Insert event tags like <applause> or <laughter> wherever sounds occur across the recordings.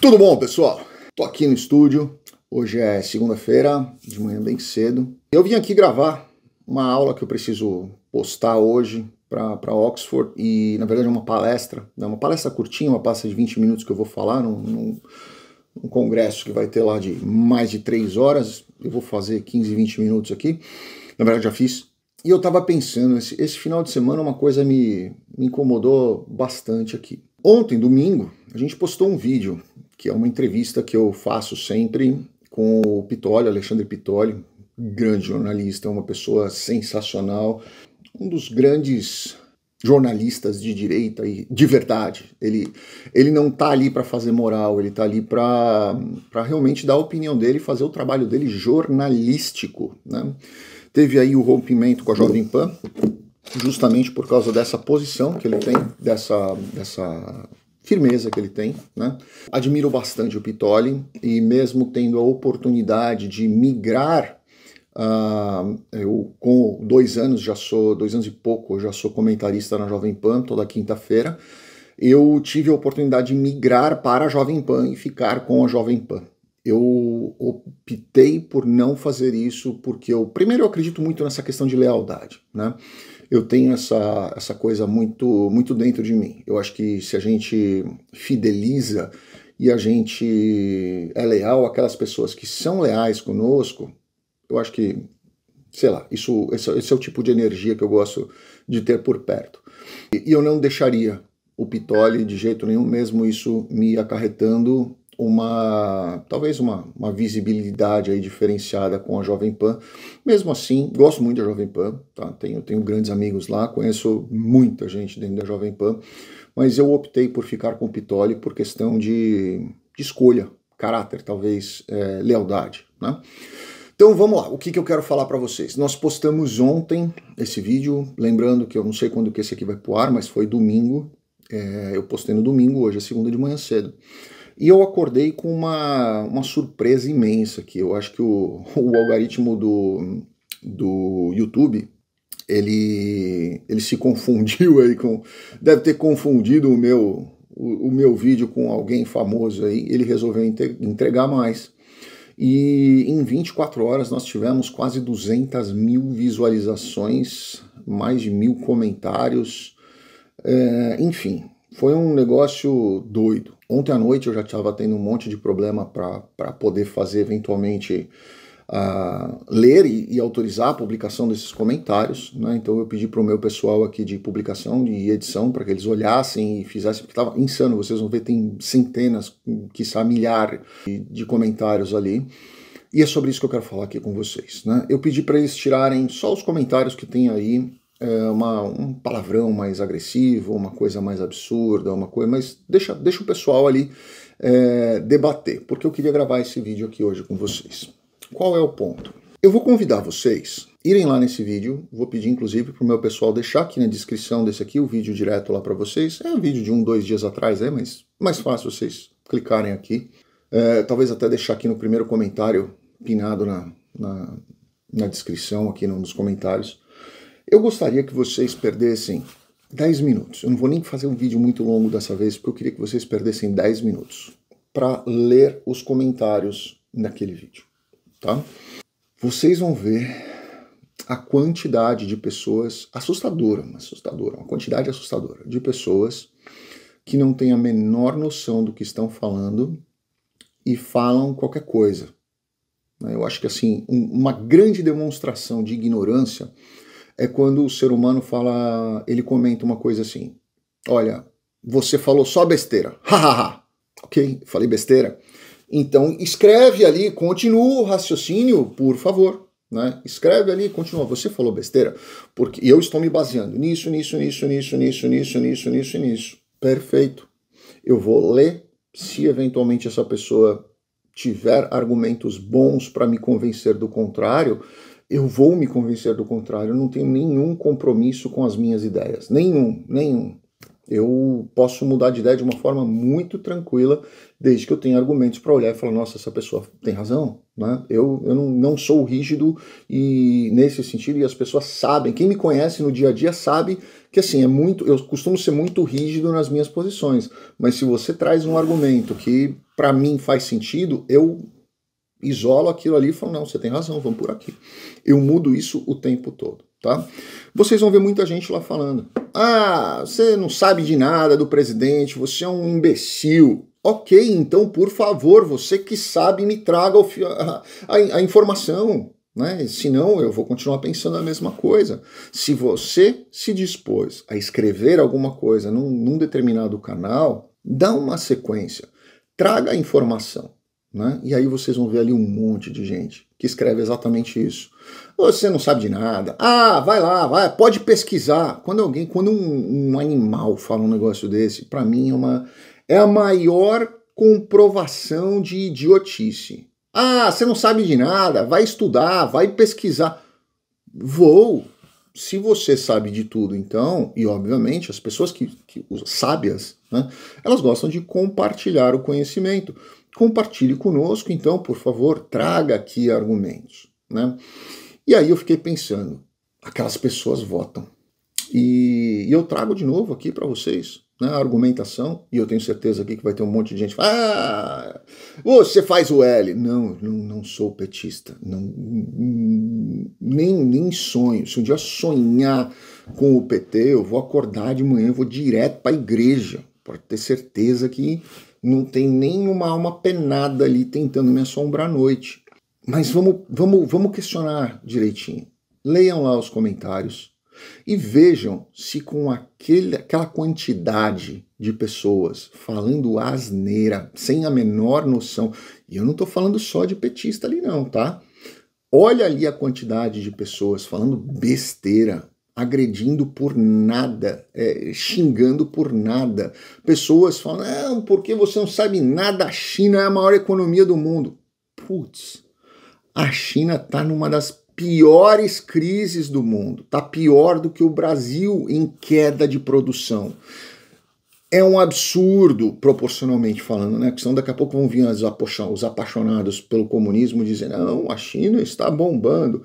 Tudo bom, pessoal? Tô aqui no estúdio. Hoje é segunda-feira, de manhã bem cedo. Eu vim aqui gravar uma aula que eu preciso postar hoje para Oxford e, na verdade, é uma palestra. É uma palestra curtinha, uma palestra de 20 minutos que eu vou falar num, num, num congresso que vai ter lá de mais de 3 horas. Eu vou fazer 15, 20 minutos aqui. Na verdade, já fiz e eu estava pensando, esse, esse, final de semana uma coisa me, me incomodou bastante aqui. Ontem, domingo, a gente postou um vídeo, que é uma entrevista que eu faço sempre com o Pitoli, Alexandre Pitoli, grande jornalista, uma pessoa sensacional, um dos grandes jornalistas de direita e de verdade. Ele, ele não tá ali para fazer moral, ele tá ali para realmente dar a opinião dele e fazer o trabalho dele jornalístico. Né? Teve aí o rompimento com a Jovem Pan, justamente por causa dessa posição que ele tem, dessa, dessa firmeza que ele tem. Né? Admiro bastante o Pitoli e, mesmo tendo a oportunidade de migrar, uh, eu com dois anos já sou, dois anos e pouco, já sou comentarista na Jovem Pan toda quinta-feira. Eu tive a oportunidade de migrar para a Jovem Pan e ficar com a Jovem Pan eu optei por não fazer isso porque eu primeiro eu acredito muito nessa questão de lealdade, né? Eu tenho essa, essa coisa muito muito dentro de mim. Eu acho que se a gente fideliza e a gente é leal àquelas pessoas que são leais conosco, eu acho que sei lá, isso esse, esse é o tipo de energia que eu gosto de ter por perto. E, e eu não deixaria o Pitoli de jeito nenhum, mesmo isso me acarretando uma talvez uma, uma visibilidade aí diferenciada com a Jovem Pan. Mesmo assim, gosto muito da Jovem Pan, tá? tenho, tenho grandes amigos lá, conheço muita gente dentro da Jovem Pan, mas eu optei por ficar com o Pitoli por questão de, de escolha, caráter, talvez é, lealdade. Né? Então vamos lá, o que, que eu quero falar para vocês? Nós postamos ontem esse vídeo, lembrando que eu não sei quando que esse aqui vai pro ar, mas foi domingo, é, eu postei no domingo, hoje é segunda de manhã cedo. E eu acordei com uma, uma surpresa imensa aqui. Eu acho que o, <laughs> o algoritmo do, do YouTube ele, ele se confundiu aí com. Deve ter confundido o meu, o, o meu vídeo com alguém famoso aí. Ele resolveu entregar mais. E em 24 horas nós tivemos quase 200 mil visualizações, mais de mil comentários. É, enfim, foi um negócio doido. Ontem à noite eu já estava tendo um monte de problema para poder fazer eventualmente uh, ler e, e, autorizar a publicação desses comentários. Né? Então eu pedi para o meu pessoal aqui de publicação e edição para que eles olhassem e fizessem, porque estava insano. Vocês vão ver, tem centenas, quiçá milhares de, de comentários ali. E é sobre isso que eu quero falar aqui com vocês. Né? Eu pedi para eles tirarem só os comentários que tem aí é, uma, um palavrão mais agressivo, uma coisa mais absurda, uma coisa, mas deixa, deixa o pessoal ali é, debater, porque eu queria gravar esse vídeo aqui hoje com vocês. Qual é o ponto? Eu vou convidar vocês irem lá nesse vídeo, vou pedir inclusive para o meu pessoal deixar aqui na descrição desse aqui o vídeo direto lá para vocês. É um vídeo de um, dois dias atrás, é, mas mais fácil vocês clicarem aqui. É, talvez até deixar aqui no primeiro comentário, pinado na, na, na descrição, aqui nos comentários, eu gostaria que vocês perdessem 10 minutos. Eu não vou nem fazer um vídeo muito longo dessa vez, porque eu queria que vocês perdessem 10 minutos para ler os comentários naquele vídeo, tá? Vocês vão ver a quantidade de pessoas assustadora, uma é assustadora, é uma quantidade assustadora de pessoas que não têm a menor noção do que estão falando e falam qualquer coisa. Né? Eu acho que assim, uma grande demonstração de ignorância é quando o ser humano fala, ele comenta uma coisa assim: "Olha, você falou só besteira. Hahaha. <laughs> OK? Falei besteira. Então escreve ali, continua o raciocínio, por favor, né? Escreve ali, continua, você falou besteira, porque eu estou me baseando nisso, nisso, nisso, nisso, nisso, nisso, nisso, nisso, nisso. Perfeito. Eu vou ler se eventualmente essa pessoa tiver argumentos bons para me convencer do contrário, eu vou me convencer do contrário. Eu não tenho nenhum compromisso com as minhas ideias. Nenhum, nenhum. Eu posso mudar de ideia de uma forma muito tranquila, desde que eu tenha argumentos para olhar e falar: nossa, essa pessoa tem razão. Né? Eu, eu não, não sou rígido e nesse sentido, e as pessoas sabem, quem me conhece no dia a dia sabe que assim, é muito. Eu costumo ser muito rígido nas minhas posições, mas se você traz um argumento que para mim faz sentido, eu isolo aquilo ali e falo, não, você tem razão, vamos por aqui. Eu mudo isso o tempo todo, tá? Vocês vão ver muita gente lá falando, ah, você não sabe de nada do presidente, você é um imbecil. Ok, então, por favor, você que sabe, me traga a, a, a informação, né? Senão eu vou continuar pensando a mesma coisa. Se você se dispôs a escrever alguma coisa num, num determinado canal, dá uma sequência, traga a informação. Né? E aí vocês vão ver ali um monte de gente que escreve exatamente isso. Você não sabe de nada. Ah, vai lá, vai, pode pesquisar. Quando alguém, quando um, um animal fala um negócio desse, para mim é uma é a maior comprovação de idiotice. Ah, você não sabe de nada, vai estudar, vai pesquisar. Vou. Se você sabe de tudo, então, e obviamente as pessoas que, que sábias, né, elas gostam de compartilhar o conhecimento compartilhe conosco, então, por favor, traga aqui argumentos. Né? E aí eu fiquei pensando, aquelas pessoas votam. E, e eu trago de novo aqui para vocês né, a argumentação, e eu tenho certeza aqui que vai ter um monte de gente ah, você faz o L. Não, não, não sou petista. Não, nem, nem sonho. Se um dia sonhar com o PT, eu vou acordar de manhã, eu vou direto para a igreja. para ter certeza que não tem nenhuma alma penada ali tentando me assombrar à noite. Mas vamos, vamos, vamos questionar direitinho. Leiam lá os comentários e vejam se com aquele, aquela quantidade de pessoas falando asneira, sem a menor noção, e eu não estou falando só de petista ali não, tá? Olha ali a quantidade de pessoas falando besteira, agredindo por nada, é, xingando por nada. Pessoas falam, por que você não sabe nada, a China é a maior economia do mundo. Putz, a China está numa das piores crises do mundo, está pior do que o Brasil em queda de produção. É um absurdo, proporcionalmente falando, né? Porque daqui a pouco vão vir os apaixonados pelo comunismo dizendo, não, a China está bombando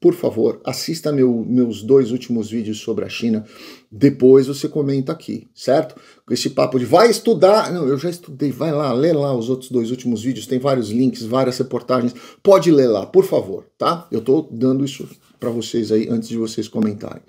por favor, assista meu, meus dois últimos vídeos sobre a China. Depois você comenta aqui, certo? Esse papo de vai estudar. Não, eu já estudei, vai lá, lê lá os outros dois últimos vídeos. Tem vários links, várias reportagens. Pode ler lá, por favor, tá? Eu tô dando isso para vocês aí antes de vocês comentarem.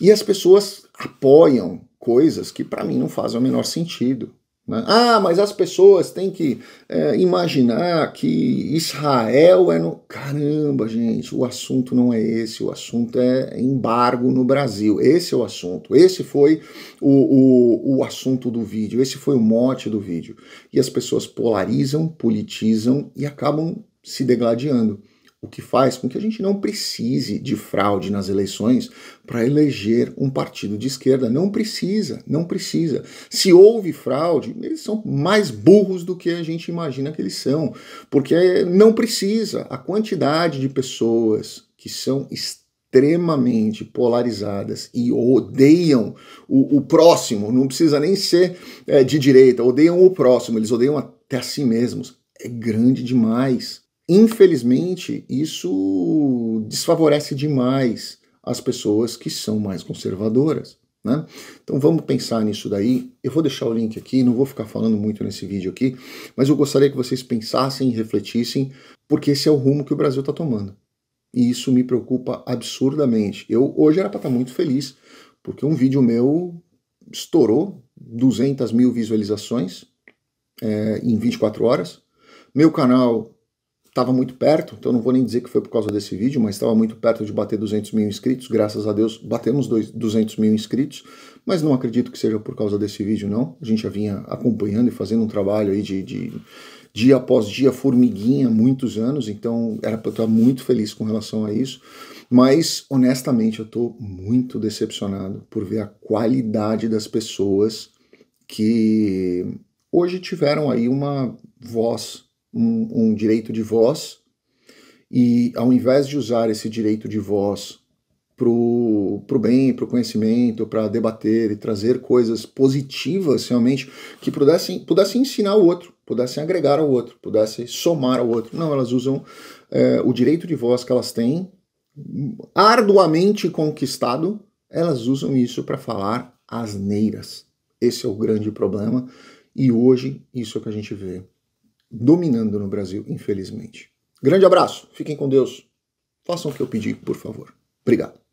E as pessoas apoiam coisas que para mim não fazem o menor sentido. Né? Ah, mas as pessoas têm que é, imaginar que Israel é no. Caramba, gente, o assunto não é esse, o assunto é embargo no Brasil. Esse é o assunto. Esse foi o, o, o assunto do vídeo, esse foi o mote do vídeo. E as pessoas polarizam, politizam e acabam se degladiando o que faz com que a gente não precise de fraude nas eleições para eleger um partido de esquerda. Não precisa, não precisa. Se houve fraude, eles são mais burros do que a gente imagina que eles são, porque não precisa. A quantidade de pessoas que são extremamente polarizadas e odeiam o, o próximo, não precisa nem ser é, de direita, odeiam o próximo, eles odeiam até a si mesmos. É grande demais Infelizmente, isso desfavorece demais as pessoas que são mais conservadoras. Né? Então vamos pensar nisso daí. Eu vou deixar o link aqui, não vou ficar falando muito nesse vídeo aqui, mas eu gostaria que vocês pensassem e refletissem, porque esse é o rumo que o Brasil está tomando. E isso me preocupa absurdamente. Eu hoje era para estar tá muito feliz, porque um vídeo meu estourou 200 mil visualizações é, em 24 horas. Meu canal estava muito perto, então não vou nem dizer que foi por causa desse vídeo, mas estava muito perto de bater 200 mil inscritos, graças a Deus batemos 200 mil inscritos, mas não acredito que seja por causa desse vídeo não, a gente já vinha acompanhando e fazendo um trabalho aí de, de dia após dia, formiguinha, muitos anos, então era para estar muito feliz com relação a isso. Mas, honestamente, eu estou muito decepcionado por ver a qualidade das pessoas que hoje tiveram aí uma voz um, um direito de voz, e ao invés de usar esse direito de voz para o bem, para o conhecimento, para debater e trazer coisas positivas realmente que pudessem, pudesse ensinar o outro, pudessem agregar ao outro, pudessem somar ao outro. Não, elas usam é, o direito de voz que elas têm, arduamente conquistado, elas usam isso para falar asneiras. Esse é o grande problema e hoje isso é o que a gente vê dominando no Brasil, infelizmente. Grande abraço, fiquem com Deus. Façam o que eu pedi, por favor. Obrigado.